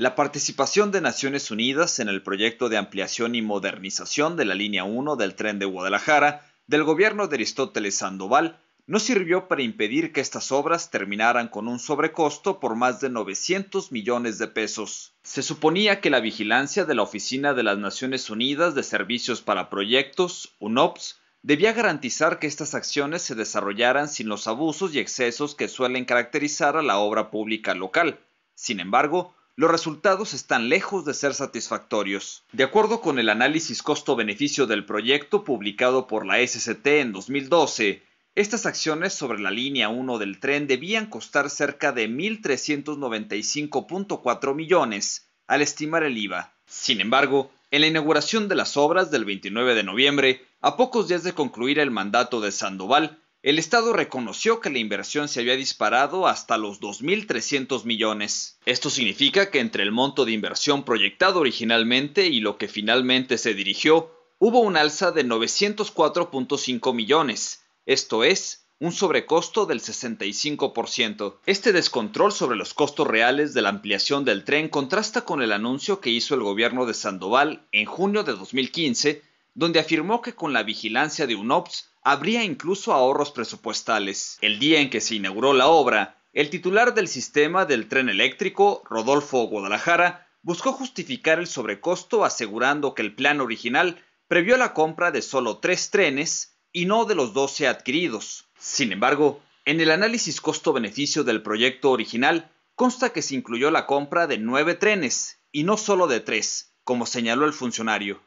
La participación de Naciones Unidas en el proyecto de ampliación y modernización de la línea 1 del tren de Guadalajara del gobierno de Aristóteles Sandoval no sirvió para impedir que estas obras terminaran con un sobrecosto por más de 900 millones de pesos. Se suponía que la vigilancia de la Oficina de las Naciones Unidas de Servicios para Proyectos, UNOPS, debía garantizar que estas acciones se desarrollaran sin los abusos y excesos que suelen caracterizar a la obra pública local. Sin embargo, los resultados están lejos de ser satisfactorios. De acuerdo con el análisis costo-beneficio del proyecto publicado por la SCT en 2012, estas acciones sobre la línea 1 del tren debían costar cerca de 1.395.4 millones al estimar el IVA. Sin embargo, en la inauguración de las obras del 29 de noviembre, a pocos días de concluir el mandato de Sandoval, el Estado reconoció que la inversión se había disparado hasta los 2.300 millones. Esto significa que entre el monto de inversión proyectado originalmente y lo que finalmente se dirigió, hubo un alza de 904.5 millones, esto es, un sobrecosto del 65%. Este descontrol sobre los costos reales de la ampliación del tren contrasta con el anuncio que hizo el gobierno de Sandoval en junio de 2015 donde afirmó que con la vigilancia de UNOPS habría incluso ahorros presupuestales. El día en que se inauguró la obra, el titular del sistema del tren eléctrico, Rodolfo Guadalajara, buscó justificar el sobrecosto asegurando que el plan original previó la compra de solo tres trenes y no de los doce adquiridos. Sin embargo, en el análisis costo-beneficio del proyecto original consta que se incluyó la compra de nueve trenes y no solo de tres, como señaló el funcionario.